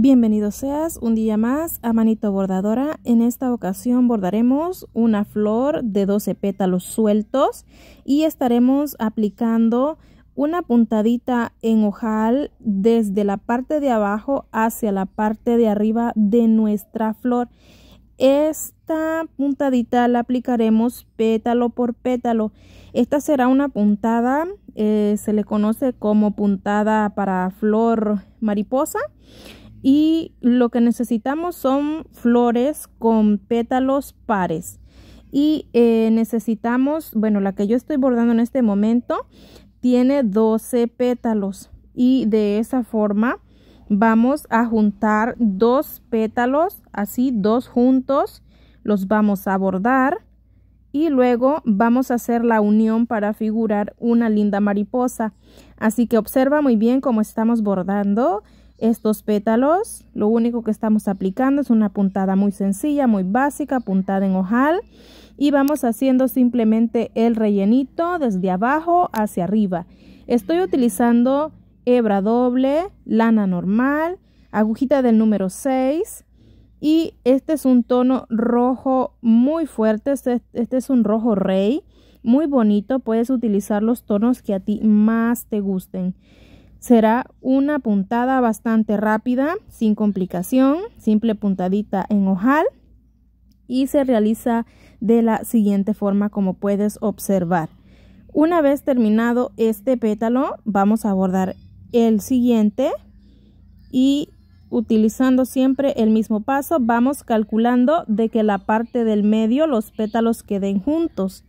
Bienvenido seas un día más a Manito Bordadora. En esta ocasión bordaremos una flor de 12 pétalos sueltos y estaremos aplicando una puntadita en ojal desde la parte de abajo hacia la parte de arriba de nuestra flor. Esta puntadita la aplicaremos pétalo por pétalo. Esta será una puntada, eh, se le conoce como puntada para flor mariposa y lo que necesitamos son flores con pétalos pares y eh, necesitamos bueno la que yo estoy bordando en este momento tiene 12 pétalos y de esa forma vamos a juntar dos pétalos así dos juntos los vamos a bordar y luego vamos a hacer la unión para figurar una linda mariposa así que observa muy bien cómo estamos bordando estos pétalos. Lo único que estamos aplicando es una puntada muy sencilla, muy básica, puntada en ojal. Y vamos haciendo simplemente el rellenito desde abajo hacia arriba. Estoy utilizando hebra doble, lana normal, agujita del número 6. Y este es un tono rojo muy fuerte, este, este es un rojo rey, muy bonito. Puedes utilizar los tonos que a ti más te gusten. Será una puntada bastante rápida, sin complicación, simple puntadita en ojal y se realiza de la siguiente forma como puedes observar. Una vez terminado este pétalo, vamos a abordar el siguiente y utilizando siempre el mismo paso, vamos calculando de que la parte del medio los pétalos queden juntos.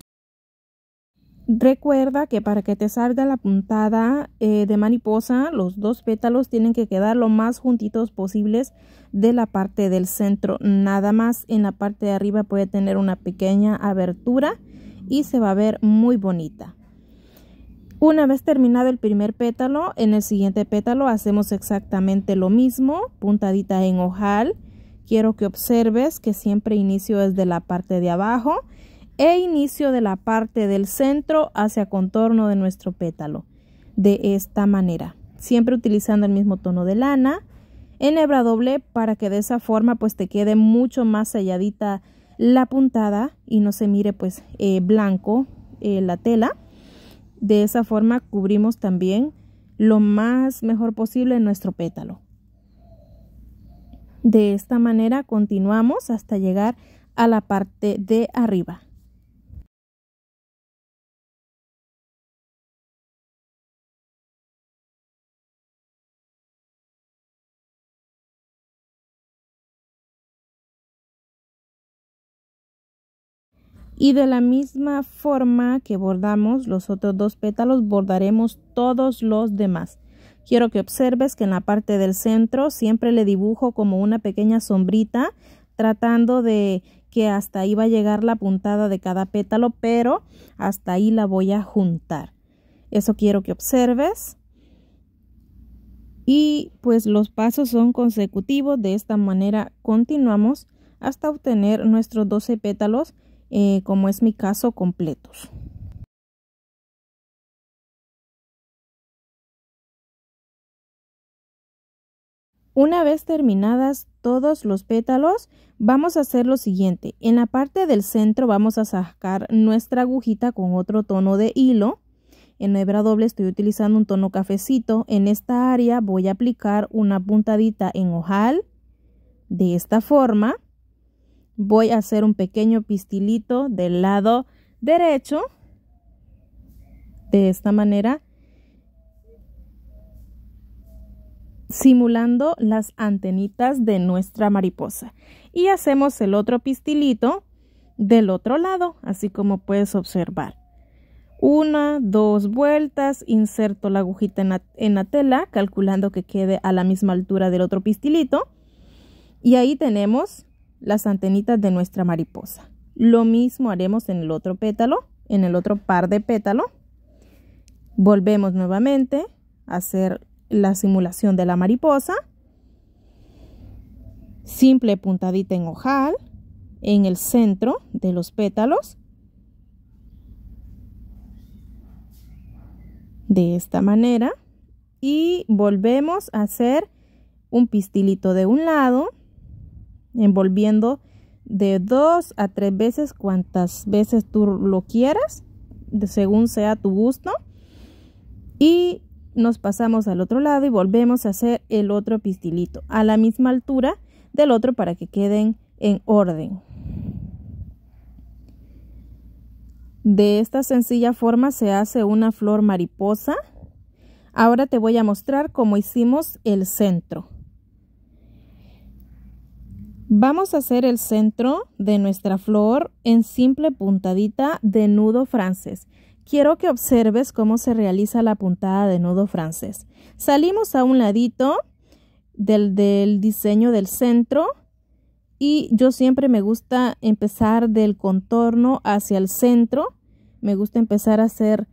Recuerda que para que te salga la puntada eh, de mariposa, los dos pétalos tienen que quedar lo más juntitos posibles de la parte del centro. Nada más en la parte de arriba puede tener una pequeña abertura y se va a ver muy bonita. Una vez terminado el primer pétalo, en el siguiente pétalo hacemos exactamente lo mismo, puntadita en ojal. Quiero que observes que siempre inicio desde la parte de abajo e inicio de la parte del centro hacia contorno de nuestro pétalo. De esta manera, siempre utilizando el mismo tono de lana en hebra doble para que de esa forma pues te quede mucho más selladita la puntada y no se mire pues eh, blanco eh, la tela. De esa forma cubrimos también lo más mejor posible nuestro pétalo. De esta manera continuamos hasta llegar a la parte de arriba. Y de la misma forma que bordamos los otros dos pétalos, bordaremos todos los demás. Quiero que observes que en la parte del centro siempre le dibujo como una pequeña sombrita, tratando de que hasta ahí va a llegar la puntada de cada pétalo, pero hasta ahí la voy a juntar. Eso quiero que observes. Y pues los pasos son consecutivos, de esta manera continuamos hasta obtener nuestros 12 pétalos eh, como es mi caso, completos. Una vez terminadas todos los pétalos, vamos a hacer lo siguiente. En la parte del centro vamos a sacar nuestra agujita con otro tono de hilo. En hebra doble estoy utilizando un tono cafecito. En esta área voy a aplicar una puntadita en ojal de esta forma voy a hacer un pequeño pistilito del lado derecho de esta manera simulando las antenitas de nuestra mariposa y hacemos el otro pistilito del otro lado así como puedes observar una dos vueltas inserto la agujita en la, tela calculando que quede a la misma altura del otro pistilito y ahí tenemos las antenitas de nuestra mariposa. Lo mismo haremos en el otro pétalo, en el otro par de pétalo. Volvemos nuevamente a hacer la simulación de la mariposa. Simple puntadita en ojal en el centro de los pétalos. De esta manera. Y volvemos a hacer un pistilito de un lado envolviendo de dos a tres veces cuantas veces tú lo quieras, según sea tu gusto. Y nos pasamos al otro lado y volvemos a hacer el otro pistilito a la misma altura del otro para que queden en orden. De esta sencilla forma se hace una flor mariposa. Ahora te voy a mostrar cómo hicimos el centro. Vamos a hacer el centro de nuestra flor en simple puntadita de nudo francés. Quiero que observes cómo se realiza la puntada de nudo francés. Salimos a un ladito del, diseño del centro y yo siempre me gusta empezar del contorno hacia el centro. Me gusta empezar a hacer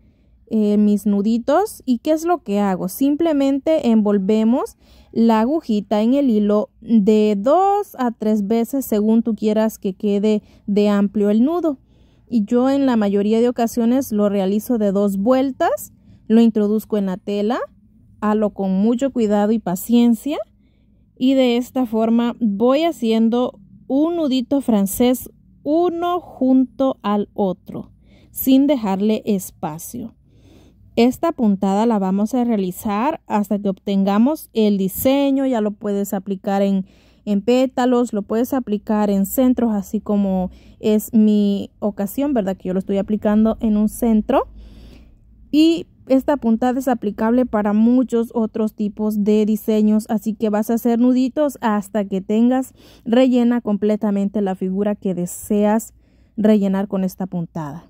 eh, mis nuditos y qué es lo que hago simplemente envolvemos la agujita en el hilo de dos a tres veces según tú quieras que quede de amplio el nudo y yo en la mayoría de ocasiones lo realizo de dos vueltas lo introduzco en la tela halo con mucho cuidado y paciencia y de esta forma voy haciendo un nudito francés uno junto al otro sin dejarle espacio esta puntada la vamos a realizar hasta que obtengamos el diseño, ya lo puedes aplicar en, pétalos, lo puedes aplicar en centros, así como es mi ocasión, ¿verdad? Que yo lo estoy aplicando en un centro. Y esta puntada es aplicable para muchos otros tipos de diseños, así que vas a hacer nuditos hasta que tengas rellena completamente la figura que deseas rellenar con esta puntada.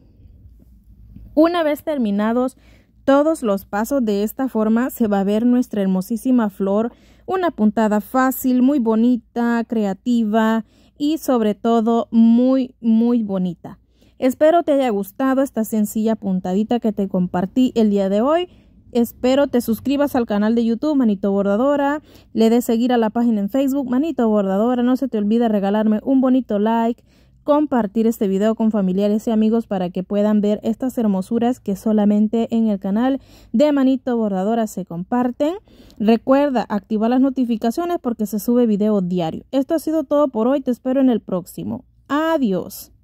Una vez terminados todos los pasos de esta forma se va a ver nuestra hermosísima flor, una puntada fácil, muy bonita, creativa y sobre todo muy muy bonita. Espero te haya gustado esta sencilla puntadita que te compartí el día de hoy. Espero te suscribas al canal de YouTube Manito Bordadora, le des seguir a la página en Facebook Manito Bordadora, no se te olvide regalarme un bonito like, compartir este video con familiares y amigos para que puedan ver estas hermosuras que solamente en el canal de Manito Bordadora se comparten. Recuerda activar las notificaciones porque se sube video diario. Esto ha sido todo por hoy, te espero en el próximo. Adiós.